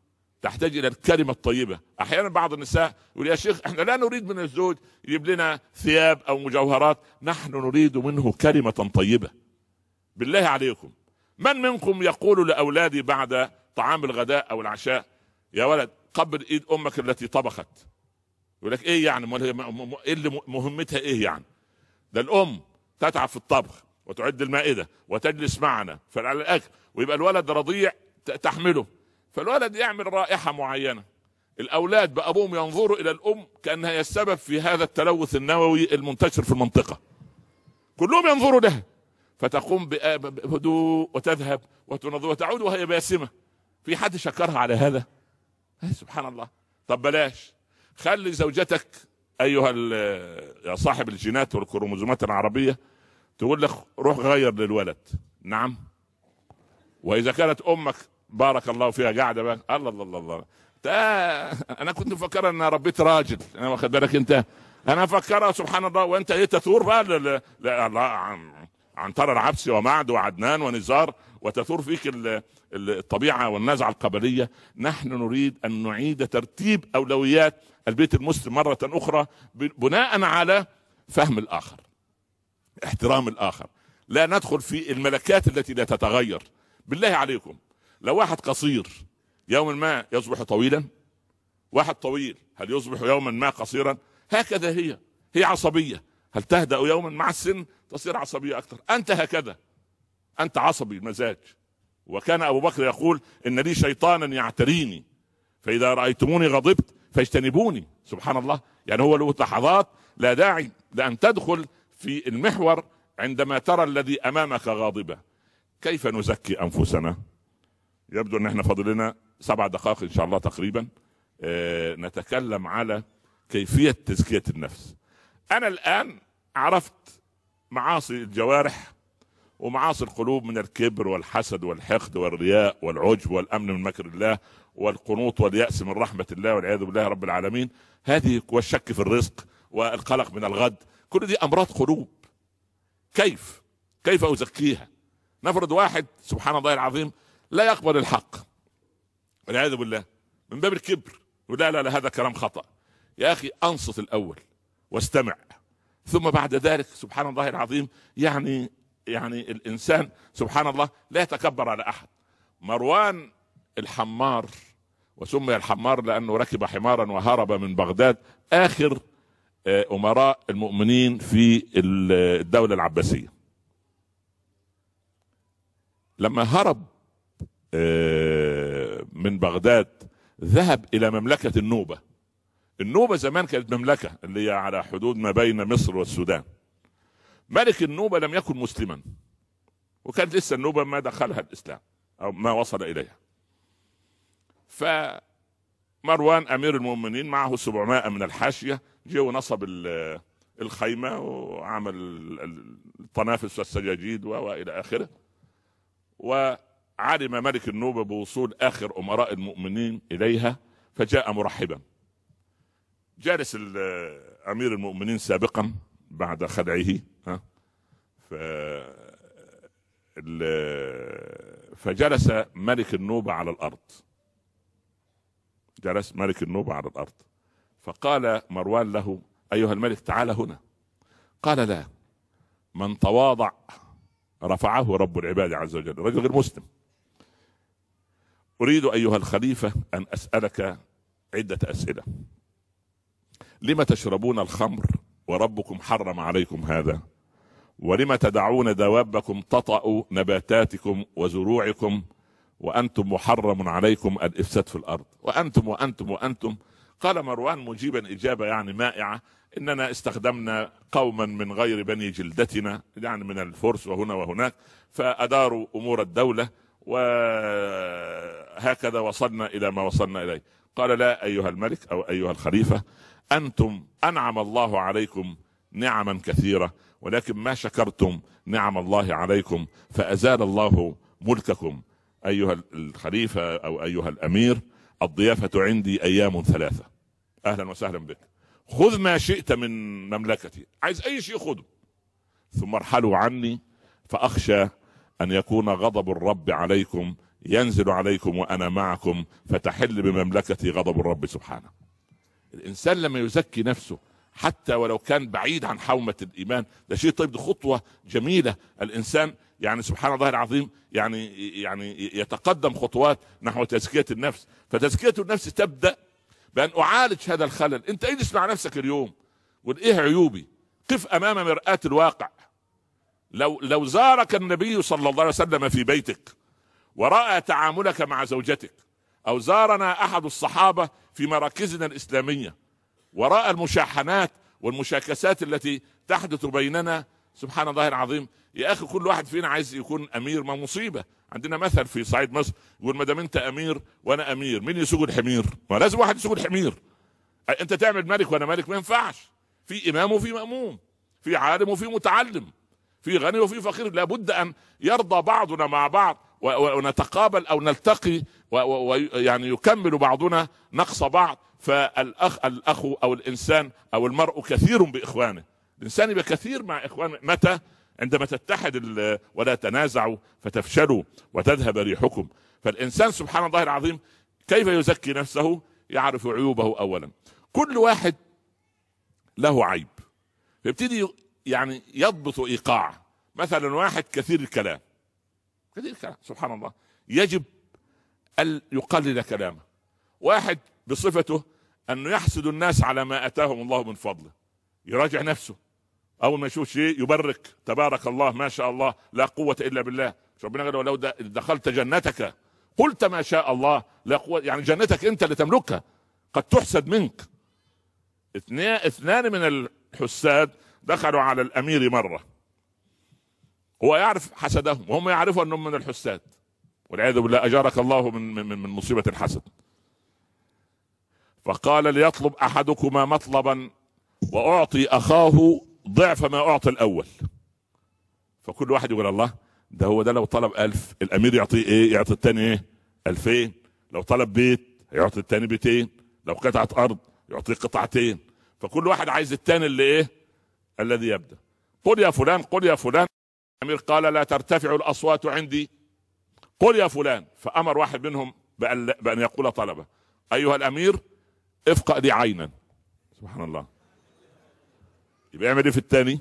تحتاج الى الكلمه الطيبه احيانا بعض النساء يقول يا شيخ احنا لا نريد من الزوج يجيب لنا ثياب او مجوهرات نحن نريد منه كلمه طيبه بالله عليكم من منكم يقول لاولادي بعد طعام الغداء او العشاء يا ولد قبل ايد امك التي طبخت يقول لك ايه يعني ايه اللي مهمتها ايه يعني ده الام تتعب في الطبخ وتعد المائده وتجلس معنا في الاكل ويبقى الولد رضيع تحمله فالولد يعمل رائحه معينه الاولاد بابوهم ينظروا الى الام كانها هي السبب في هذا التلوث النووي المنتشر في المنطقه كلهم ينظروا لها فتقوم بهدوء وتذهب وتنظر وتعود وهي باسمه في حد شكرها على هذا إيه، سبحان الله طب بلاش خلي زوجتك ايها يا صاحب الجينات والكروموزومات العربيه تقول لك روح غير للولد نعم واذا كانت امك بارك الله فيها قاعده بقى الله الله الله, الله. انا كنت مفكرها ان ربيت راجل انا واخد بالك انت انا مفكرها سبحان الله وانت ايه تثور بقى لا الله عن عنتر العبسي ومعد وعدنان ونزار وتثور فيك الطبيعه والنزعه القبليه نحن نريد ان نعيد ترتيب اولويات البيت المسلم مره اخرى بناء على فهم الاخر احترام الاخر لا ندخل في الملكات التي لا تتغير بالله عليكم لو واحد قصير يوما ما يصبح طويلا واحد طويل هل يصبح يوما ما قصيرا هكذا هي هي عصبية هل تهدأ يوما مع السن تصير عصبية أكثر أنت هكذا أنت عصبي المزاج وكان أبو بكر يقول إن لي شيطانا يعتريني فإذا رأيتموني غضبت فاجتنبوني سبحان الله يعني هو له لحظات لا داعي لأن تدخل في المحور عندما ترى الذي أمامك غاضبا كيف نزكي أنفسنا يبدو ان احنا فاضل لنا سبع دقائق ان شاء الله تقريبا آه، نتكلم على كيفيه تزكيه النفس انا الان عرفت معاصي الجوارح ومعاصي القلوب من الكبر والحسد والحقد والرياء والعجب والامن من مكر الله والقنوط والياس من رحمه الله والعياذ بالله رب العالمين هذه والشك في الرزق والقلق من الغد كل دي امراض قلوب كيف كيف ازكيها نفرض واحد سبحان الله العظيم لا يقبل الحق والعياذ بالله من باب الكبر ولا لا لا هذا كلام خطأ يا أخي أنصت الأول واستمع ثم بعد ذلك سبحان الله العظيم يعني يعني الإنسان سبحان الله لا يتكبر على أحد مروان الحمار وسمي الحمار لأنه ركب حمارا وهرب من بغداد آخر آه، أمراء المؤمنين في الدولة العباسية لما هرب آه، من بغداد ذهب الى مملكه النوبه النوبه زمان كانت مملكه اللي هي على حدود ما بين مصر والسودان ملك النوبه لم يكن مسلما وكانت لسه النوبه ما دخلها الاسلام او ما وصل اليها ف مروان امير المؤمنين معه 700 من الحاشيه جه ونصب الخيمه وعمل الطنافس والسجاجيد والى اخره و علم ملك النوبة بوصول آخر أمراء المؤمنين إليها فجاء مرحبا جالس أمير المؤمنين سابقا بعد خدعه ها ف فجلس ملك النوبة على الأرض جلس ملك النوبة على الأرض فقال مروان له أيها الملك تعال هنا قال لا من تواضع رفعه رب العباد عز وجل رجل غير مسلم اريد ايها الخليفه ان اسالك عده اسئله لم تشربون الخمر وربكم حرم عليكم هذا ولم تدعون دوابكم تطأ نباتاتكم وزروعكم وأنتم محرم عليكم الإفساد في الأرض وأنتم وأنتم وأنتم قال مروان مجيبا إجابة يعني مائعة إننا استخدمنا قوما من غير بني جلدتنا يعني من الفرس وهنا وهناك فأداروا أمور الدولة وهكذا وصلنا الى ما وصلنا اليه قال لا ايها الملك او ايها الخليفه انتم انعم الله عليكم نعما كثيره ولكن ما شكرتم نعم الله عليكم فازال الله ملككم ايها الخليفه او ايها الامير الضيافه عندي ايام ثلاثه اهلا وسهلا بك خذ ما شئت من مملكتي عايز اي شيء خذه ثم ارحلوا عني فاخشى ان يكون غضب الرب عليكم ينزل عليكم وانا معكم فتحل بمملكتي غضب الرب سبحانه الانسان لما يزكي نفسه حتى ولو كان بعيد عن حومة الإيمان ده شيء طيب ده خطوة جميلة الإنسان يعني سبحان الله العظيم يعني يعني يتقدم خطوات نحو تزكية النفس فتزكية النفس تبدأ بأن أعالج هذا الخلل أنت اجلس مع نفسك اليوم قل إيه عيوبي قف أمام مرآة الواقع لو لو زارك النبي صلى الله عليه وسلم في بيتك وراى تعاملك مع زوجتك او زارنا احد الصحابه في مراكزنا الاسلاميه وراى المشاحنات والمشاكسات التي تحدث بيننا سبحان الله العظيم يا اخي كل واحد فينا عايز يكون امير ما مصيبه عندنا مثل في صعيد مصر يقول ما دام انت امير وانا امير مين يسوق الحمير ما لازم واحد يسوق الحمير انت تعمل ملك وانا ملك ما ينفعش في امام وفي ماموم في عالم وفي متعلم في غني وفي فقير لابد ان يرضى بعضنا مع بعض ونتقابل او نلتقي ويعني يكمل بعضنا نقص بعض فالاخ الاخ او الانسان او المرء كثير باخوانه الانسان يبقى كثير مع اخوانه متى عندما تتحد ولا تنازعوا فتفشلوا وتذهب ريحكم فالانسان سبحان الله العظيم كيف يزكي نفسه يعرف عيوبه اولا كل واحد له عيب يبتدي يعني يضبط ايقاع مثلا واحد كثير الكلام كثير الكلام سبحان الله يجب ان يقلل كلامه واحد بصفته انه يحسد الناس على ما اتاهم الله من فضله يراجع نفسه اول ما يشوف شيء يبرك تبارك الله ما شاء الله لا قوه الا بالله ربنا قال ولو دخلت جنتك قلت ما شاء الله لا قوه يعني جنتك انت اللي تملكها قد تحسد منك اثنان من الحساد دخلوا على الامير مره هو يعرف حسدهم وهم يعرفوا انهم من الحساد والعياذ بالله اجارك الله من من من مصيبه الحسد فقال ليطلب احدكما مطلبا واعطي اخاه ضعف ما اعطي الاول فكل واحد يقول الله ده هو ده لو طلب ألف الامير يعطيه ايه يعطي الثاني ايه ألفين لو طلب بيت يعطي الثاني بيتين لو قطعه ارض يعطيه قطعتين فكل واحد عايز الثاني اللي ايه الذي يبدأ قل يا فلان قل يا فلان الأمير قال لا ترتفع الأصوات عندي قل يا فلان فأمر واحد منهم بأن, بأن يقول طلبة أيها الأمير افقأ لي عينا سبحان الله يبقى يعمل ايه في الثاني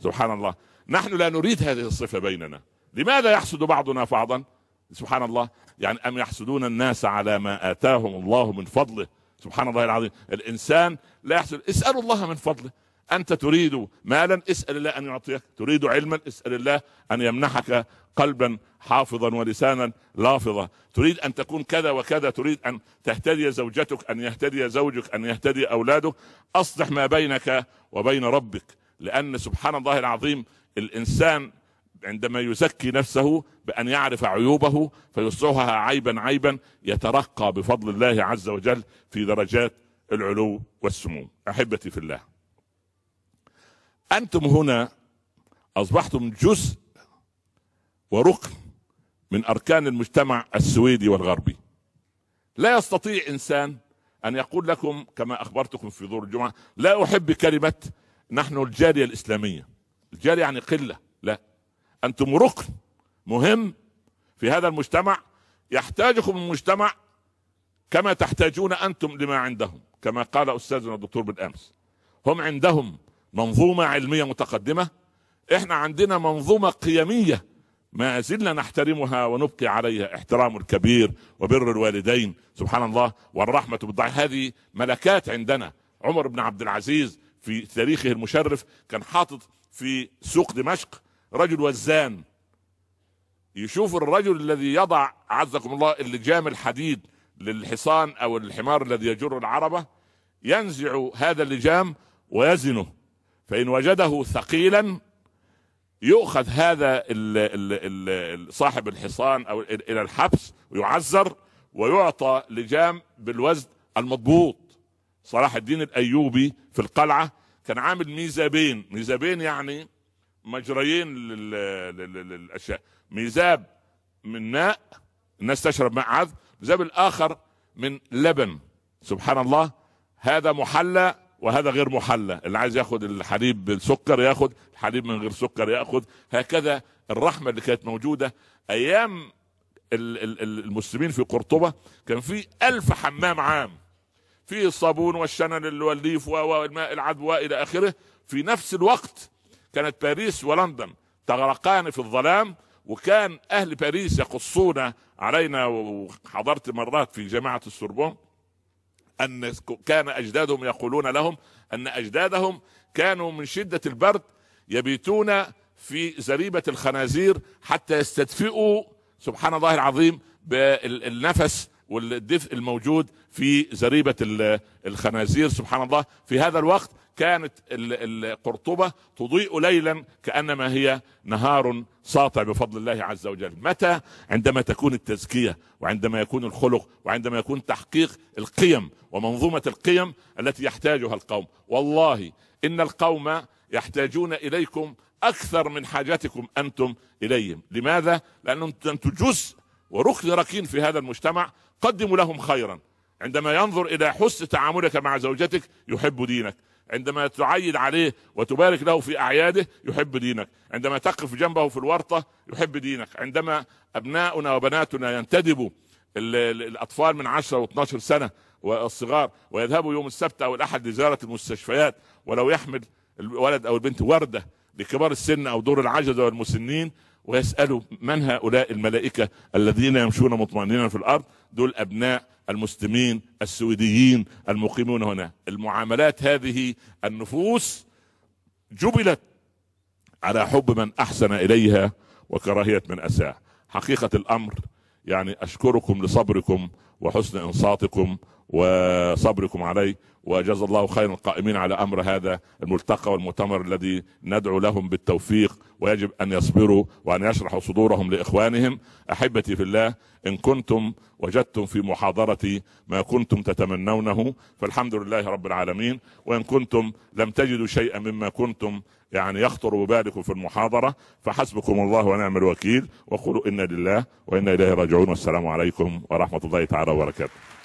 سبحان الله نحن لا نريد هذه الصفة بيننا لماذا يحسد بعضنا بعضا سبحان الله يعني أم يحسدون الناس على ما آتاهم الله من فضله سبحان الله العظيم الإنسان لا يحسد اسألوا الله من فضله أنت تريد مالا اسأل الله أن يعطيك تريد علما اسأل الله أن يمنحك قلبا حافظا ولسانا لافظا تريد أن تكون كذا وكذا تريد أن تهتدي زوجتك أن يهتدي زوجك أن يهتدي أولادك أصلح ما بينك وبين ربك لأن سبحان الله العظيم الإنسان عندما يزكي نفسه بأن يعرف عيوبه فيصلحها عيبا عيبا يترقى بفضل الله عز وجل في درجات العلو والسمو أحبتي في الله انتم هنا اصبحتم جزء وركن من اركان المجتمع السويدي والغربي لا يستطيع انسان ان يقول لكم كما اخبرتكم في دور الجمعه لا احب كلمه نحن الجاليه الاسلاميه الجاليه يعني قله لا انتم ركن مهم في هذا المجتمع يحتاجكم المجتمع كما تحتاجون انتم لما عندهم كما قال استاذنا الدكتور بالامس هم عندهم منظومه علميه متقدمه احنا عندنا منظومه قيميه ما زلنا نحترمها ونبقي عليها احترام الكبير وبر الوالدين سبحان الله والرحمه بالضعيف هذه ملكات عندنا عمر بن عبد العزيز في تاريخه المشرف كان حاطط في سوق دمشق رجل وزان يشوف الرجل الذي يضع عزكم الله اللجام الحديد للحصان او الحمار الذي يجر العربه ينزع هذا اللجام ويزنه فإن وجده ثقيلا يؤخذ هذا الـ الـ الـ صاحب الحصان أو إلى الحبس ويعزر ويعطى لجام بالوزن المضبوط صلاح الدين الأيوبي في القلعة كان عامل ميزابين ميزابين يعني مجريين للأشياء ميزاب من ماء الناس تشرب ماء عذب ميزاب الآخر من لبن سبحان الله هذا محلى وهذا غير محلى اللي عايز ياخد الحليب بالسكر ياخد الحليب من غير سكر ياخد هكذا الرحمه اللي كانت موجوده ايام المسلمين في قرطبه كان في ألف حمام عام فيه الصابون والشنل والليف والماء العذب والى اخره في نفس الوقت كانت باريس ولندن تغرقان في الظلام وكان اهل باريس يقصون علينا وحضرت مرات في جامعه السوربون ان كان اجدادهم يقولون لهم ان اجدادهم كانوا من شده البرد يبيتون في زريبه الخنازير حتى يستدفئوا سبحان الله العظيم بالنفس والدفء الموجود في زريبه الخنازير سبحان الله في هذا الوقت كانت القرطبة تضيء ليلا كأنما هي نهار ساطع بفضل الله عز وجل متى عندما تكون التزكية وعندما يكون الخلق وعندما يكون تحقيق القيم ومنظومة القيم التي يحتاجها القوم والله إن القوم يحتاجون إليكم أكثر من حاجتكم أنتم إليهم لماذا؟ لأنهم أنتم جزء وركن ركين في هذا المجتمع قدموا لهم خيرا عندما ينظر إلى حسن تعاملك مع زوجتك يحب دينك عندما تعيد عليه وتبارك له في اعياده يحب دينك عندما تقف جنبه في الورطه يحب دينك عندما ابناؤنا وبناتنا ينتدبوا الاطفال من 10 و12 سنه والصغار ويذهبوا يوم السبت او الاحد لزياره المستشفيات ولو يحمل الولد او البنت ورده لكبار السن او دور العجز والمسنين ويسألوا من هؤلاء الملائكة الذين يمشون مطمئنين في الأرض دول أبناء المسلمين السويديين المقيمون هنا المعاملات هذه النفوس جبلت على حب من أحسن إليها وكراهية من أساء حقيقة الأمر يعني أشكركم لصبركم وحسن انصاتكم وصبركم علي وجزا الله خير القائمين على امر هذا الملتقى والمؤتمر الذي ندعو لهم بالتوفيق ويجب ان يصبروا وان يشرحوا صدورهم لاخوانهم احبتي في الله ان كنتم وجدتم في محاضرتي ما كنتم تتمنونه فالحمد لله رب العالمين وان كنتم لم تجدوا شيئا مما كنتم يعني يخطر ببالكم في المحاضرة فحسبكم الله ونعم الوكيل وقولوا إنا لله وإنا إليه راجعون والسلام عليكم ورحمة الله تعالى وبركاته